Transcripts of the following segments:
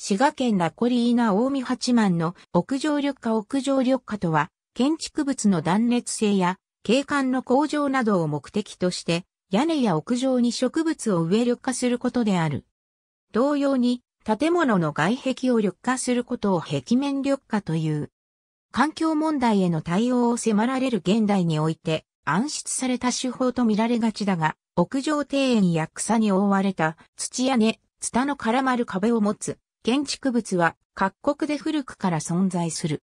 滋賀県ナコリーナ大見八幡の屋上緑化屋上緑化とは、建築物の断熱性や景観の向上などを目的として、屋根や屋上に植物を植え緑化することである。同様に、建物の外壁を緑化することを壁面緑化という。環境問題への対応を迫られる現代において、暗室された手法と見られがちだが、屋上庭園や草に覆われた土屋根、ツタの絡まる壁を持つ建築物は各国で古くから存在する。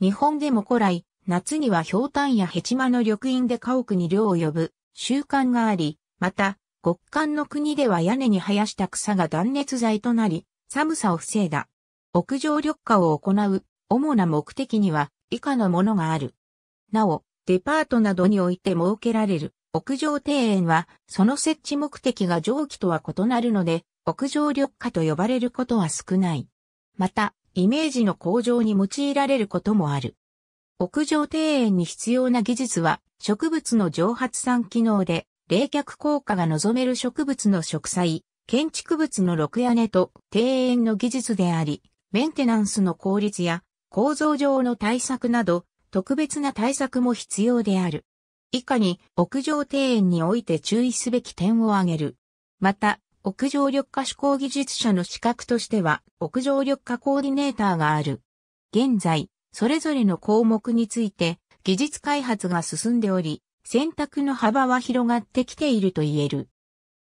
日本でも古来、夏には氷炭やヘチマの緑陰で家屋に涼を呼ぶ習慣があり、また、極寒の国では屋根に生やした草が断熱材となり、寒さを防いだ。屋上緑化を行う主な目的には以下のものがある。なお、デパートなどにおいて設けられる屋上庭園は、その設置目的が蒸気とは異なるので、屋上緑化と呼ばれることは少ない。また、イメージの向上に用いられることもある。屋上庭園に必要な技術は、植物の蒸発産機能で、冷却効果が望める植物の植栽、建築物の六屋根と庭園の技術であり、メンテナンスの効率や構造上の対策など、特別な対策も必要である。以下に屋上庭園において注意すべき点を挙げる。また、屋上緑化施工技術者の資格としては、屋上緑化コーディネーターがある。現在、それぞれの項目について、技術開発が進んでおり、選択の幅は広がってきていると言える。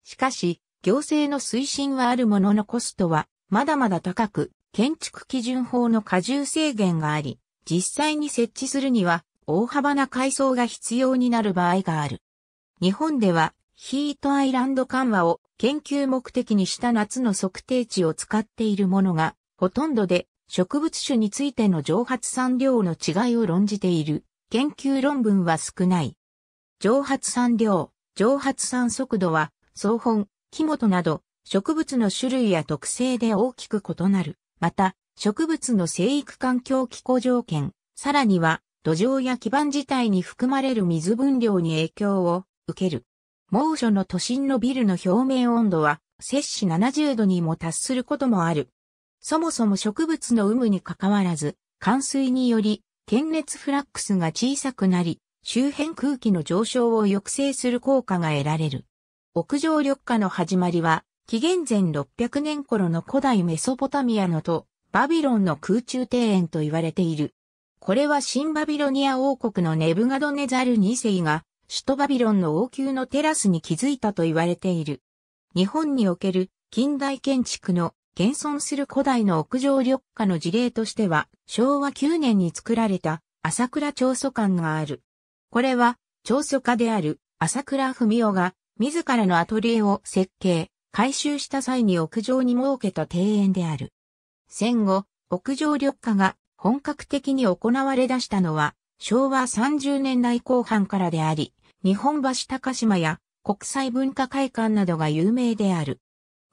しかし、行政の推進はあるもののコストは、まだまだ高く、建築基準法の過重制限があり、実際に設置するには大幅な改装が必要になる場合がある。日本ではヒートアイランド緩和を研究目的にした夏の測定値を使っているものがほとんどで植物種についての蒸発産量の違いを論じている研究論文は少ない。蒸発産量、蒸発産速度は草本、木本など植物の種類や特性で大きく異なる。また、植物の生育環境気候条件、さらには土壌や基盤自体に含まれる水分量に影響を受ける。猛暑の都心のビルの表面温度は摂氏70度にも達することもある。そもそも植物の有無にかかわらず、冠水により、検熱フラックスが小さくなり、周辺空気の上昇を抑制する効果が得られる。屋上緑化の始まりは、紀元前600年頃の古代メソポタミアのとバビロンの空中庭園と言われている。これは新バビロニア王国のネブガドネザル2世が、首都バビロンの王宮のテラスに築いたと言われている。日本における近代建築の現存する古代の屋上緑化の事例としては、昭和9年に作られた朝倉長祖館がある。これは、長祖家である朝倉文夫が、自らのアトリエを設計、改修した際に屋上に設けた庭園である。戦後、屋上緑化が本格的に行われ出したのは昭和30年代後半からであり、日本橋高島や国際文化会館などが有名である。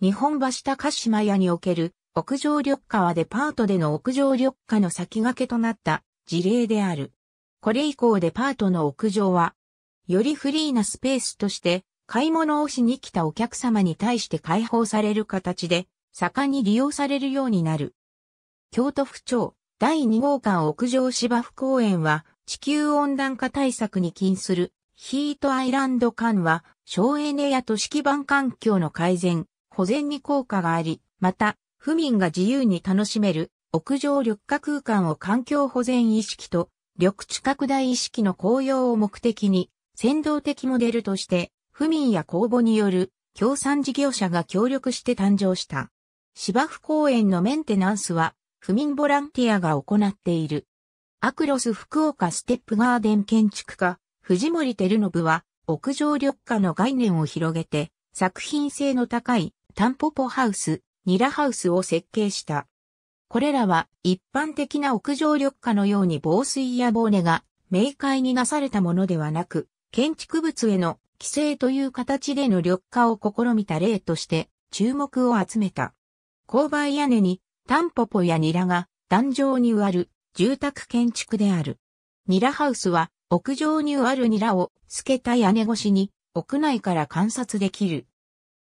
日本橋高島屋における屋上緑化はデパートでの屋上緑化の先駆けとなった事例である。これ以降デパートの屋上は、よりフリーなスペースとして買い物をしに来たお客様に対して開放される形で、盛んに利用されるようになる。京都府庁、第2号館屋上芝生公園は地球温暖化対策に近するヒートアイランド館は省エネや都市基盤環境の改善、保全に効果があり、また、府民が自由に楽しめる屋上緑化空間を環境保全意識と緑地拡大意識の高用を目的に先導的モデルとして府民や公募による共産事業者が協力して誕生した。芝生公園のメンテナンスは府民ボランティアが行っている。アクロス福岡ステップガーデン建築家、藤森照信は、屋上緑化の概念を広げて、作品性の高いタンポポハウス、ニラハウスを設計した。これらは一般的な屋上緑化のように防水や防根が明快になされたものではなく、建築物への規制という形での緑化を試みた例として注目を集めた。勾配屋根にタンポポやニラが壇上に植わる住宅建築である。ニラハウスは屋上に植わるニラを透けた屋根越しに屋内から観察できる。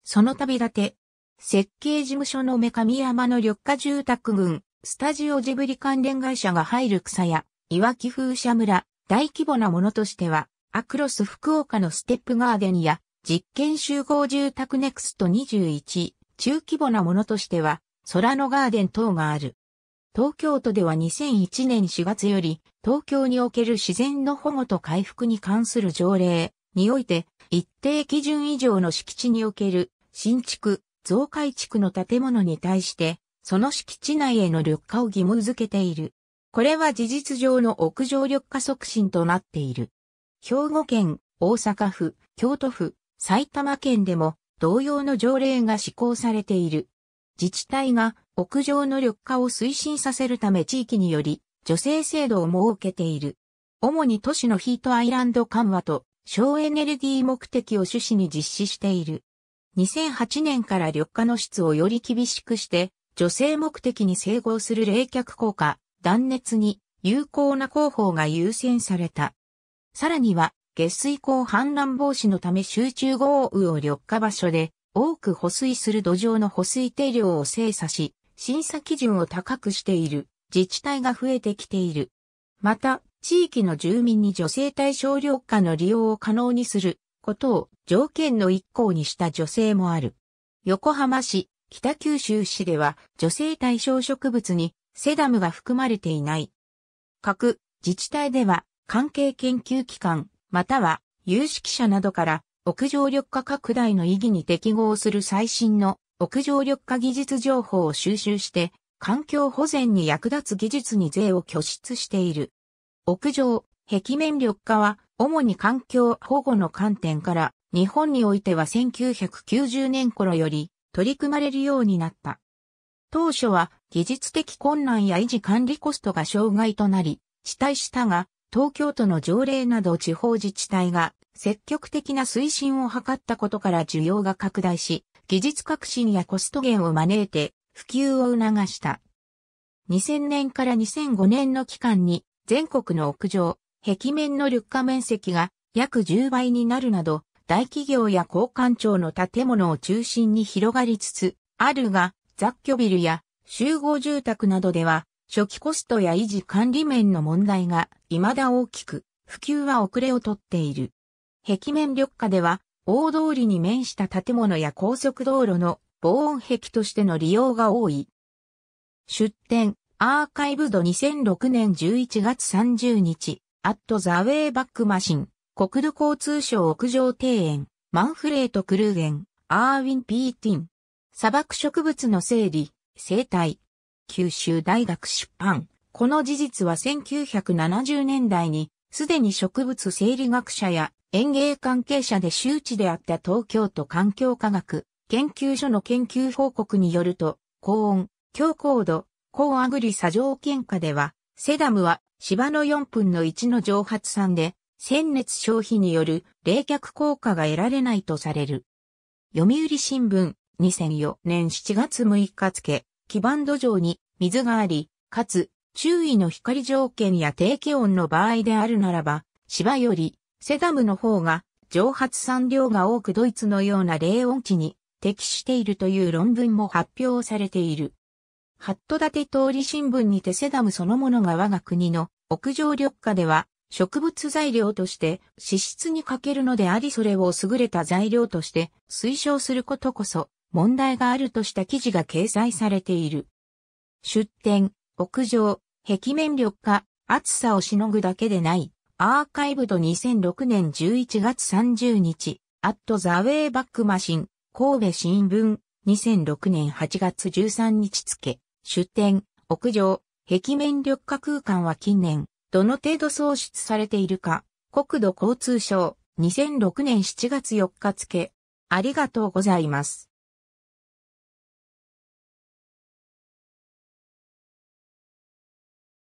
その旅立て、設計事務所の目上山の緑化住宅群、スタジオジブリ関連会社が入る草や、岩木風車村、大規模なものとしては、アクロス福岡のステップガーデンや、実験集合住宅ネクスト21、中規模なものとしては、空のガーデン等がある。東京都では2001年4月より、東京における自然の保護と回復に関する条例において、一定基準以上の敷地における新築、増改築の建物に対して、その敷地内への緑化を義務付けている。これは事実上の屋上緑化促進となっている。兵庫県、大阪府、京都府、埼玉県でも同様の条例が施行されている。自治体が屋上の緑化を推進させるため地域により助成制度を設けている。主に都市のヒートアイランド緩和と省エネルギー目的を趣旨に実施している。2008年から緑化の質をより厳しくして、女性目的に整合する冷却効果、断熱に有効な工法が優先された。さらには、下水溝氾濫防止のため集中豪雨を緑化場所で多く保水する土壌の保水定量を精査し、審査基準を高くしている自治体が増えてきている。また、地域の住民に女性対象緑化の利用を可能にすることを条件の一項にした女性もある。横浜市、北九州市では女性対象植物にセダムが含まれていない。各自治体では関係研究機関または有識者などから屋上緑化拡大の意義に適合する最新の屋上緑化技術情報を収集して、環境保全に役立つ技術に税を拠出している。屋上、壁面緑化は、主に環境保護の観点から、日本においては1990年頃より取り組まれるようになった。当初は技術的困難や維持管理コストが障害となり、地帯したが、東京都の条例など地方自治体が積極的な推進を図ったことから需要が拡大し、技術革新やコスト減を招いて普及を促した。2000年から2005年の期間に全国の屋上、壁面の緑化面積が約10倍になるなど、大企業や交換庁の建物を中心に広がりつつ、あるが、雑居ビルや集合住宅などでは、初期コストや維持管理面の問題が未だ大きく、普及は遅れをとっている。壁面緑化では、大通りに面した建物や高速道路の防音壁としての利用が多い。出展、アーカイブド2006年11月30日、アットザウェイバックマシン、国土交通省屋上庭園、マンフレートクルーゲン、アーウィン・ピーティン、砂漠植物の整理、生態、九州大学出版。この事実は1970年代にすでに植物生理学者や園芸関係者で周知であった東京都環境科学研究所の研究報告によると、高温、強高度、高アグリ砂上喧嘩では、セダムは芝の4分の1の蒸発酸で、鮮熱消費による冷却効果が得られないとされる。読売新聞2004年7月6日付、基盤土壌に水があり、かつ、周囲の光条件や低気温の場合であるならば、芝よりセダムの方が蒸発産量が多くドイツのような冷温地に適しているという論文も発表されている。ハットダテ通り新聞にてセダムそのものが我が国の屋上緑化では植物材料として脂質に欠けるのでありそれを優れた材料として推奨することこそ問題があるとした記事が掲載されている。出店、屋上、壁面緑化、暑さをしのぐだけでない。アーカイブド2006年11月30日、アットザウェイバックマシン、神戸新聞、2006年8月13日付、出展、屋上、壁面緑化空間は近年、どの程度創出されているか、国土交通省、2006年7月4日付、ありがとうございます。